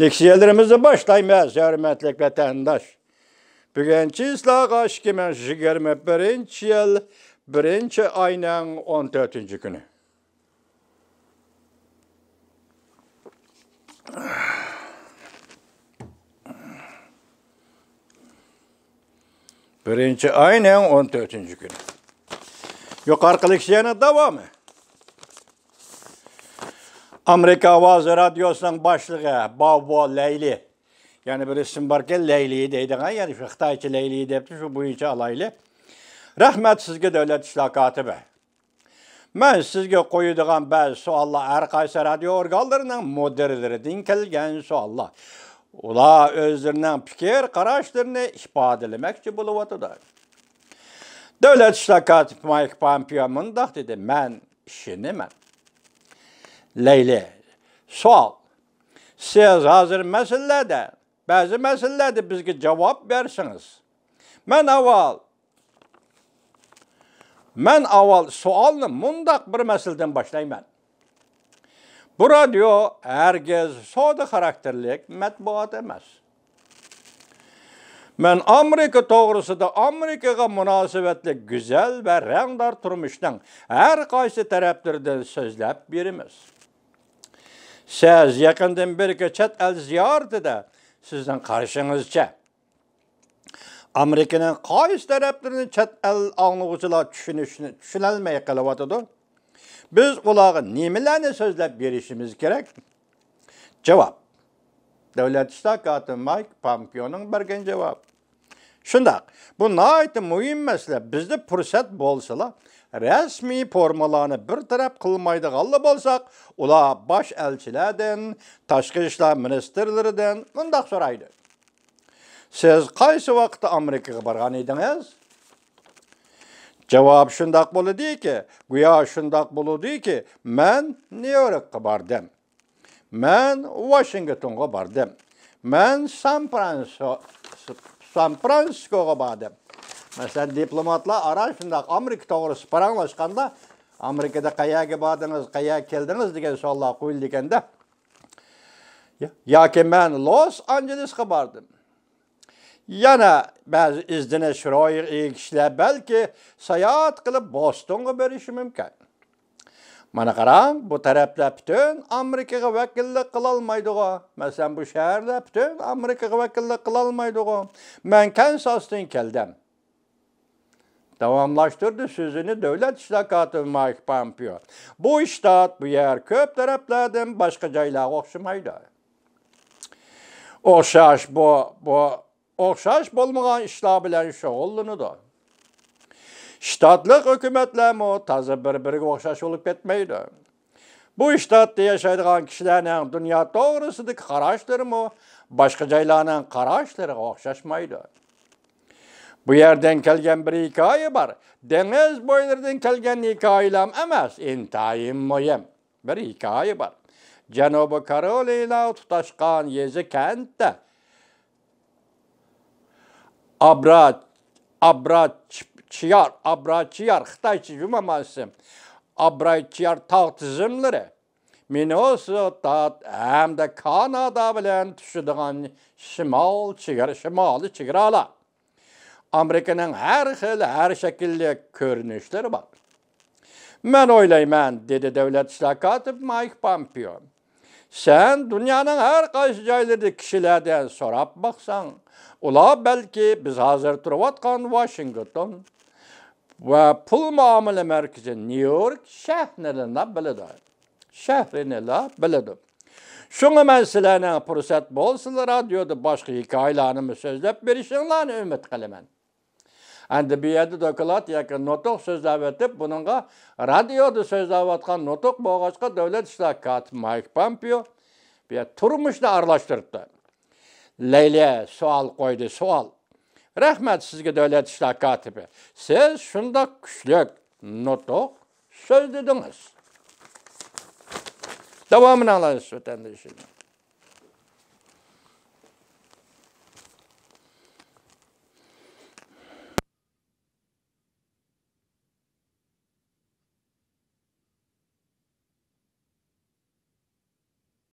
Leksiyelerimizi başlaymayız, hürmetlik vatandaş. Bugünkü ıslak aşkımın şigerme birinci yıl, birinci aynen 14. günü. Birinci aynen 14. günü. Yukarı leksiyenin devamı. Amerika Avazı Radyosunun başlığı Babo Leyli. Yani bir isim varken Leyli'yi deydiğen yani Xitayçı Leyli'yi deyipti şu bu içi alaylı. Rahmet sizge devlet işlakatı be. Mən sizge koyduğum bəzi suallar her kaysa radyo organlarının modellerinin kelgen suallar. Ula özlerinden fikir kararışlarını ifadelemek bulup atıdır. Devlet işlakatı Mike Pompeo mındak dedi. Mən işini mən. Leyli. Sual. Siz hazır məsələdə, bazı məsələdə bizə cevap versiniz. Mən avval Mən avval sualını mundaq bir meseleden başlayayım ben. Bu radyo hərgiz soda xarakterlik mətbuat emas. Mən Amerika doğrusu toğrusida Amerikaga münasibətli güzel ve rəngdar turmuşdan her kaysi tərəflərdən sözləb birimiz siz yakından bir keçet el ziyaretide sizden karşınızca Amerika'nın qaysi taraflarını çat el anlıqçılar düşünüşünü düşünelmeye Biz Biz ulağa sözle bir işimiz gerek? Cevap. Devlet İstakatı Mike Pompeo bir cevap. Şundak bu naytı mühim mesele bizde pürsət bolsala, resmi formalarını bir taraf kılmaydıqallı bolsaq, ula baş elçilerden, taşkı işler ministerlerden, mındaq soraydı. Siz qaysı vaqtda Amerikaga bargan ediniz? Cevap şundaq boludu ki, guya şundaq boludu ki, mən New York'a bardım. Mən Washington'a bardım. Mən San Francisco сан-францискоға ба деп мәселен дипломатлар ара шындай америка тоғрысы параңлашқанда америкада қаяғы бардыңыз қаяғы келдіңіз деген сұрақлар қойылды екен де яки мен лос анджелесқа бардым yana ba'zi izdini shiroyi kişiler belki sayohat qilib bostonga berishi mumkin Mana qarang, bu tərəflər bütün Amerikaga vəkillik qila olmaydı o. bu şəhərdə bütün Amerikaga vəkillik qila olmaydı o. Mən Kansasdan gəldim. Davamlaştırdı sözünü Devlet İşler Katibi Mike Pompeo. Bu iştahat bu yer köp taraflardan başka caylağa okşamaydı. Okşaş bu, bu okşaş bulmağın işler bilen şoğullunu shtatliq hukumatlarmi toza bir biriga o'xshash bo'lib ketmaydi bu shtatda yashaydigan kishilarning dunyo to'g'risidagi qarashlarimi boshqa joylarning qarashlariga o'xshashmaydi bu yerdan kelgan bir hikoya bor dengiz bo'ylaridan kelgan hikoyalar emas intayin muhim bir hikoya bor janubi karolina tutashgan yezi kantda abrat abrat чияр абра чияр қытайша жұмамасы абрай чияр тау тізімлері мені осы тат әмді канада білән түшідіған шымал чигар шымалы чиграла Amerikanın her xil, her şekilde görünüşleri var. Mən oylayman, dedi Devlet Silakatif Mike Pompeo. Sen dünyanın her kaç cayları kişilerden sorab baksan, ula belki biz hazır turuvatkan Washington, ve pul muamele merkezi New York şehrine biledi. Şehrine biledi. Şunu mən silənə fürsət bolsun, radioda başqa hekayələrini sözləb verişinlərini ümid qılımən. Endi bir yerdə dokulat yoki notuq so'zlab o'tib, buningga radioda so'zlayotgan notuq bo'lg'achqa davlat ishlar kotib Mike Pompeo bir turmushni aralashtiribdi. Layla savol qo'ydi, savol. Rahmat sizga davlat ishlar kotibi. Siz shundoq kuchli notoq so'z dedingiz. Davomini olasiz vatandoshim.